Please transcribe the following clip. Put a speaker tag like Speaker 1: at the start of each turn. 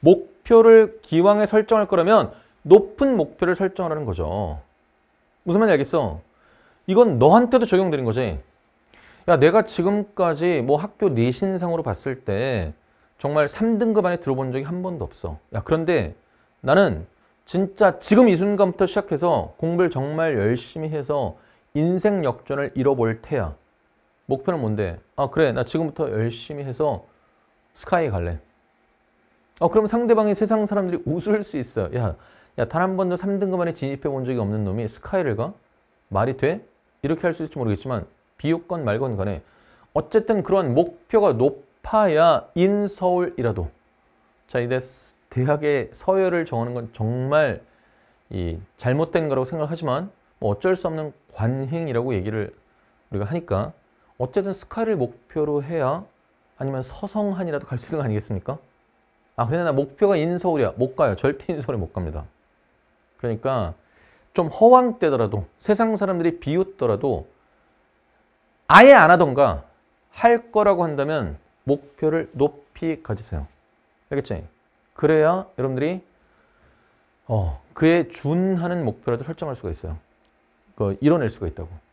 Speaker 1: 목표를 기왕에 설정할 거라면 높은 목표를 설정하라는 거죠. 무슨 말인지 알겠어? 이건 너한테도 적용되는 거지. 야, 내가 지금까지 뭐 학교 내신상으로 봤을 때 정말 3등급 안에 들어본 적이 한 번도 없어. 야, 그런데 나는 진짜 지금 이 순간부터 시작해서 공부를 정말 열심히 해서 인생 역전을 잃어볼 테야. 목표는 뭔데? 아, 그래. 나 지금부터 열심히 해서 스카이 갈래. 어, 그럼 상대방이 세상 사람들이 웃을 수 있어. 야, 야, 단 한 번도 3등급 안에 진입해 본 적이 없는 놈이 스카이를 가? 말이 돼? 이렇게 할 수 있을지 모르겠지만 비유건 말건 간에 어쨌든 그런 목표가 높아야 인서울이라도 자, 이제 대학의 서열을 정하는 건 정말 이 잘못된 거라고 생각하지만 뭐 어쩔 수 없는 관행이라고 얘기를 우리가 하니까 어쨌든 스카이를 목표로 해야 아니면 서성한이라도 갈 수 있는 거 아니겠습니까? 아 근데 나 목표가 인서울이야. 못 가요. 절대 인서울에 못 갑니다. 그러니까 좀 허황되더라도 세상 사람들이 비웃더라도 아예 안 하던가 할 거라고 한다면 목표를 높이 가지세요. 알겠지? 그래야 여러분들이 어, 그에 준하는 목표라도 설정할 수가 있어요. 그 이뤄낼 수가 있다고.